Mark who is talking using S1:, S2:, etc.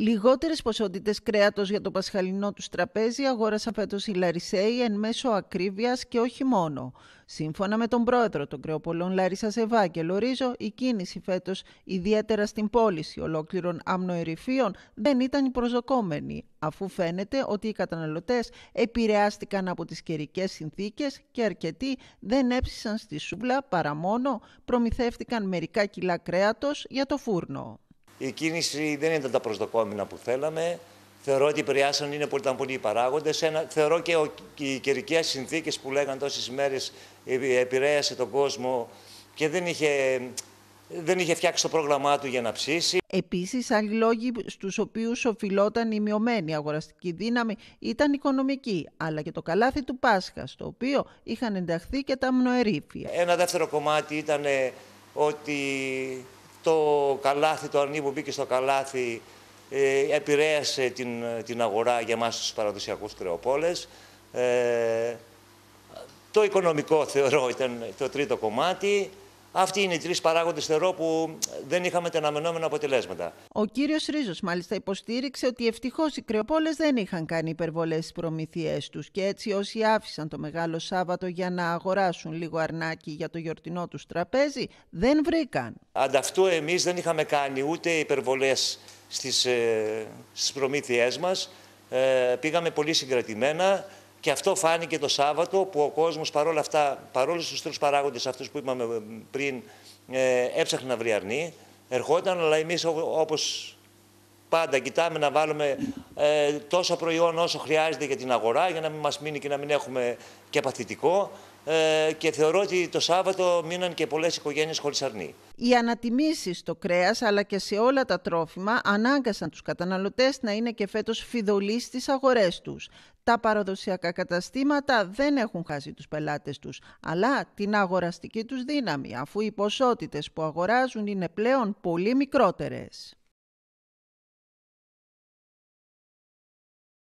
S1: Λιγότερες ποσότητες κρέατος για το πασχαλινό τους τραπέζι αγόρασαν φέτο οι Λαρισαίοι εν μέσω ακρίβειας και όχι μόνο. Σύμφωνα με τον πρόεδρο των Κρεοπολών Λάρισα Ευάγγελο Ρίζο, η κίνηση φέτος, ιδιαίτερα στην πώληση ολόκληρων αμνοερηφίων, δεν ήταν η προσδοκόμενη, αφού φαίνεται ότι οι καταναλωτές επηρεάστηκαν από τις καιρικές συνθήκες και αρκετοί δεν έψησαν στη σούβλα παρά μόνο προμηθεύτηκαν μερικά κιλά κρέατος για το φούρνο
S2: η κίνηση δεν ήταν τα προσδοκόμενα που θέλαμε. Θεωρώ ότι επηρεάσαν είναι πολύ, ήταν πολλοί οι παράγοντες. Θεωρώ και οι καιρικές συνθήκες που λέγαν τόσες μέρες ε, επηρέασε τον κόσμο και δεν είχε, δεν είχε φτιάξει το πρόγραμμά του για να ψήσει.
S1: Επίσης, άλλοι λόγοι στους οποίους οφειλόταν η μειωμένη αγοραστική δύναμη ήταν οικονομική, αλλά και το καλάθι του Πάσχας, στο οποίο είχαν ενταχθεί και τα μνοερήφια.
S2: Ένα δεύτερο κομμάτι ήταν ε, ότι το καλάθι, το αρνί που μπήκε στο καλάθι ε, επηρέασε την, την αγορά για εμάς τους παραδοσιακούς κρεοπόλες. Ε, το οικονομικό θεωρώ ήταν το τρίτο κομμάτι. Αυτοί είναι οι τρεις παράγοντες, θεωρώ, που δεν είχαμε τα αναμενόμενα αποτελέσματα.
S1: Ο κύριος Ρίζος, μάλιστα, υποστήριξε ότι ευτυχώς οι κρεοπόλες δεν είχαν κάνει υπερβολές στις προμήθειές τους και έτσι όσοι άφησαν το μεγάλο Σάββατο για να αγοράσουν λίγο αρνάκι για το γιορτινό τους τραπέζι, δεν βρήκαν.
S2: Ανταυτού, εμείς δεν είχαμε κάνει ούτε υπερβολές στις ε, προμήθειές μας. Ε, πήγαμε πολύ συγκρατημένα. Και αυτό φάνηκε το Σάββατο που ο κόσμος παρόλα αυτά, παρόλους τους τρεις παράγοντες αυτούς που είπαμε ε, πριν, ε, έψαχνε να βρει αρνή, ερχόταν, αλλά εμείς όπως πάντα κοιτάμε να βάλουμε ε, τόσο προϊόν όσο χρειάζεται για την αγορά, για να μην μας μείνει και να μην έχουμε και παθητικό. Ε, και θεωρώ ότι το Σάββατο μείναν και πολλές οικογένειες χωρίς αρνή.
S1: Οι ανατιμήσεις στο κρέας αλλά και σε όλα τα τρόφιμα ανάγκασαν τους καταναλωτές να είναι και φέτος φιδωλοί στις αγορές τους. Τα παραδοσιακά καταστήματα δεν έχουν χάσει τους πελάτες τους, αλλά την αγοραστική τους δύναμη, αφού οι ποσότητες που αγοράζουν είναι πλέον πολύ μικρότερες.